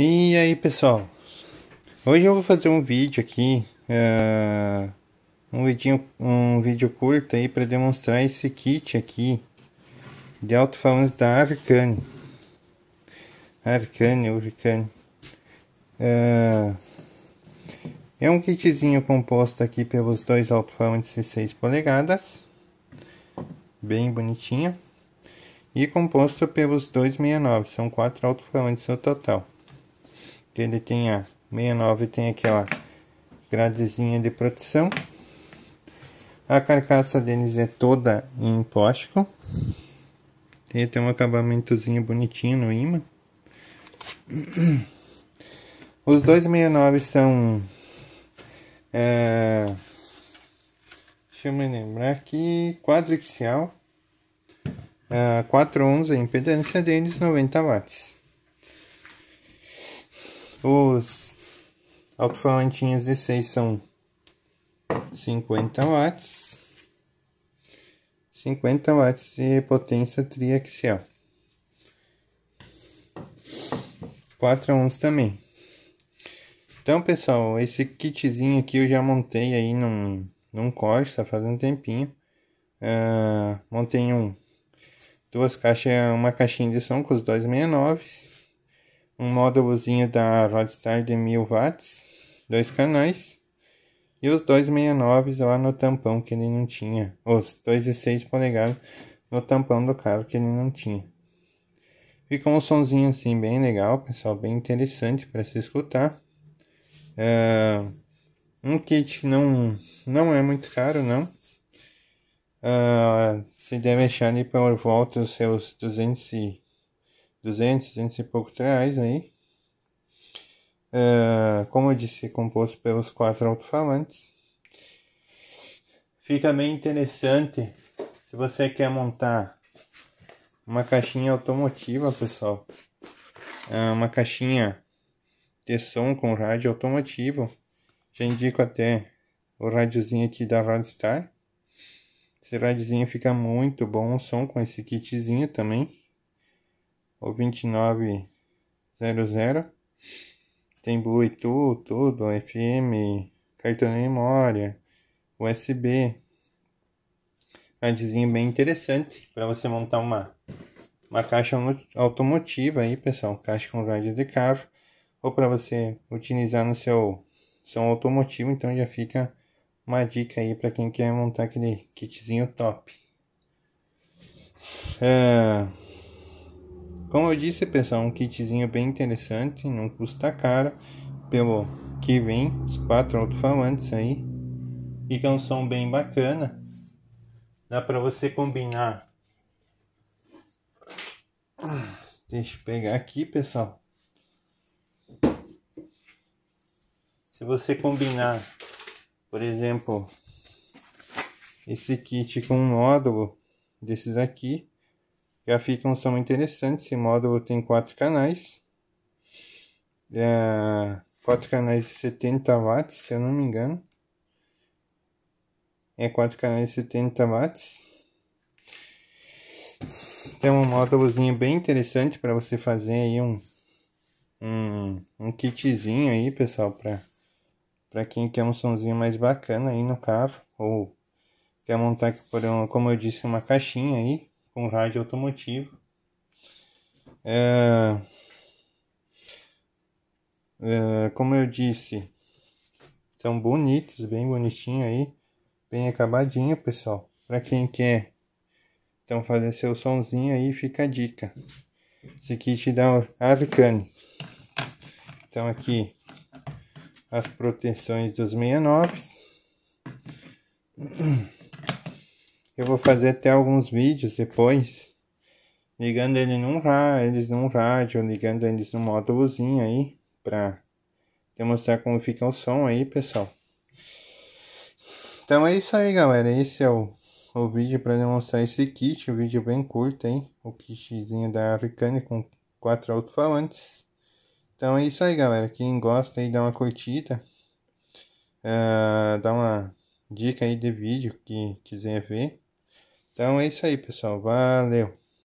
E aí pessoal, hoje eu vou fazer um vídeo aqui, uh, um, vidinho, um vídeo curto aí para demonstrar esse kit aqui de alto-falantes da Arcane. Arcane, Urcane. Uh, é, é um kitzinho composto aqui pelos dois alto-falantes de 6 polegadas, bem bonitinho, e composto pelos dois são quatro alto-falantes no total. Ele tem a 69 tem aquela gradezinha de proteção. A carcaça deles é toda em plástico. E tem um acabamentozinho bonitinho no imã. Os 269 são... É, deixa eu me lembrar aqui... Quadrixial. É, 411 a impedância deles, 90 watts. Os alto-falantinhos de 6 são 50 watts. 50 watts de potência triaxial. 4 a ons também. Então, pessoal, esse kitzinho aqui eu já montei aí num, num Corsa fazendo um tempinho. Uh, montei um, duas caixas, uma caixinha de som com os 269s um módulozinho da Rodstar de 1000 watts, dois canais, e os 269 lá no tampão que ele não tinha, os 2,6 polegadas no tampão do carro que ele não tinha. Ficou um sonzinho assim bem legal, pessoal, bem interessante para se escutar. É um kit não, não é muito caro, não. Uh, se deve achar ali por volta dos seus 200 e 200, 200 e poucos reais aí. Uh, como eu disse, é composto pelos quatro alto-falantes. Fica bem interessante se você quer montar uma caixinha automotiva, pessoal. Uh, uma caixinha de som com rádio automotivo. Já indico até o rádiozinho aqui da Rodstar. Esse rádiozinho fica muito bom o som com esse kitzinho também ou 2900. Tem Bluetooth, tudo, FM, cartão de memória, USB. Radzinho bem interessante para você montar uma, uma caixa automotiva aí, pessoal. Caixa com rádios de carro. Ou para você utilizar no seu som automotivo. Então já fica uma dica aí para quem quer montar aquele kitzinho top. É... Como eu disse, pessoal, um kitzinho bem interessante, não custa caro, pelo que vem, os quatro alto-falantes aí, fica um som bem bacana, dá para você combinar. Deixa eu pegar aqui, pessoal. Se você combinar, por exemplo, esse kit com um módulo desses aqui, um som interessante Esse módulo tem quatro canais. É, quatro canais de 70 watts, se eu não me engano. É quatro canais de 70 watts. Tem um módulozinho bem interessante para você fazer aí um, um, um kitzinho aí, pessoal, para para quem quer um somzinho mais bacana aí no carro ou quer montar por um, como eu disse, uma caixinha aí com rádio automotivo. É, é, como eu disse, são bonitos, bem bonitinho aí, bem acabadinho, pessoal. Para quem quer então fazer seu somzinho aí, fica a dica. Esse aqui te dá a Avicane. Então aqui as proteções dos 69. Eu vou fazer até alguns vídeos depois, ligando ele num eles num rádio, ligando eles num módulozinho aí, pra demonstrar como fica o som aí, pessoal. Então é isso aí, galera. Esse é o, o vídeo para demonstrar esse kit, o um vídeo bem curto, hein? O kitzinho da Africane com quatro alto-falantes. Então é isso aí, galera. Quem gosta aí, dá uma curtida. Uh, dá uma dica aí de vídeo que quiser ver. Então é isso aí, pessoal. Valeu!